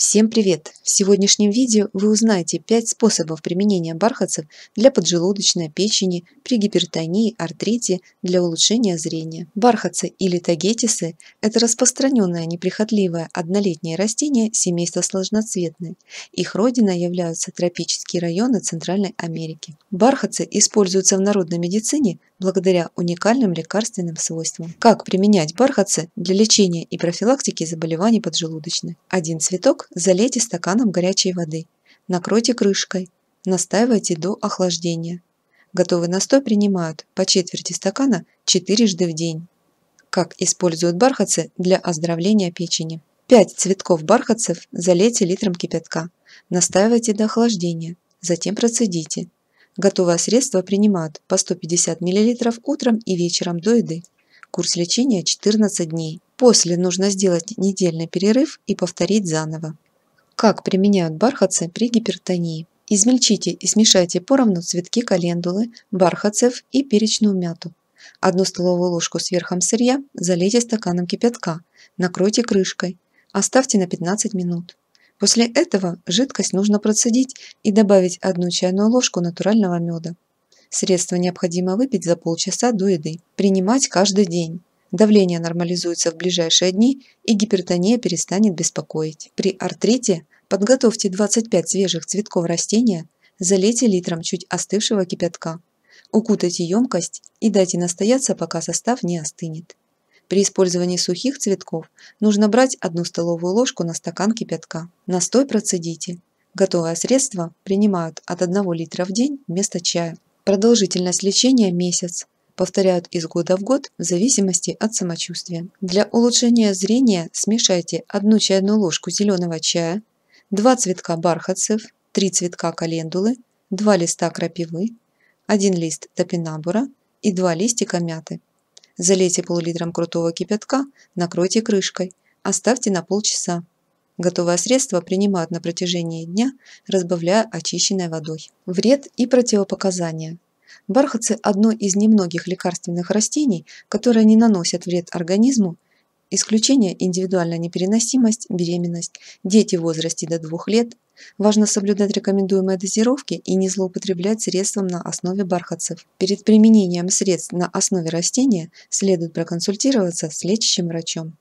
Всем привет! В сегодняшнем видео вы узнаете 5 способов применения бархатцев для поджелудочной печени при гипертонии, артрите, для улучшения зрения. Бархатцы или тагетисы – это распространенное неприхотливое однолетнее растение семейства сложноцветной. Их родиной являются тропические районы Центральной Америки. Бархатцы используются в народной медицине благодаря уникальным лекарственным свойствам. Как применять бархатцы для лечения и профилактики заболеваний поджелудочной? Один цветок залейте стаканом горячей воды, накройте крышкой, настаивайте до охлаждения. Готовый настой принимают по четверти стакана четырежды в день. Как используют бархатцы для оздоровления печени. 5 цветков бархатцев залейте литром кипятка, настаивайте до охлаждения, затем процедите. Готовое средство принимают по 150 мл утром и вечером до еды. Курс лечения 14 дней. После нужно сделать недельный перерыв и повторить заново. Как применяют бархатцы при гипертонии? Измельчите и смешайте поровну цветки календулы, бархатцев и перечную мяту. Одну столовую ложку с верхом сырья залейте стаканом кипятка, накройте крышкой, оставьте на 15 минут. После этого жидкость нужно процедить и добавить одну чайную ложку натурального меда. Средство необходимо выпить за полчаса до еды. Принимать каждый день. Давление нормализуется в ближайшие дни и гипертония перестанет беспокоить. При артрите Подготовьте 25 свежих цветков растения, залейте литром чуть остывшего кипятка. Укутайте емкость и дайте настояться, пока состав не остынет. При использовании сухих цветков нужно брать 1 столовую ложку на стакан кипятка. Настой процедите. Готовое средство принимают от 1 литра в день вместо чая. Продолжительность лечения – месяц. Повторяют из года в год в зависимости от самочувствия. Для улучшения зрения смешайте 1 чайную ложку зеленого чая 2 цветка бархатцев, 3 цветка календулы, 2 листа крапивы, 1 лист топинабура и 2 листика мяты. Залейте пол крутого кипятка, накройте крышкой, оставьте на полчаса. Готовое средство принимают на протяжении дня, разбавляя очищенной водой. Вред и противопоказания. Бархатцы – одно из немногих лекарственных растений, которые не наносят вред организму Исключение – индивидуальная непереносимость, беременность, дети в возрасте до 2 лет. Важно соблюдать рекомендуемые дозировки и не злоупотреблять средством на основе бархатцев. Перед применением средств на основе растения следует проконсультироваться с лечащим врачом.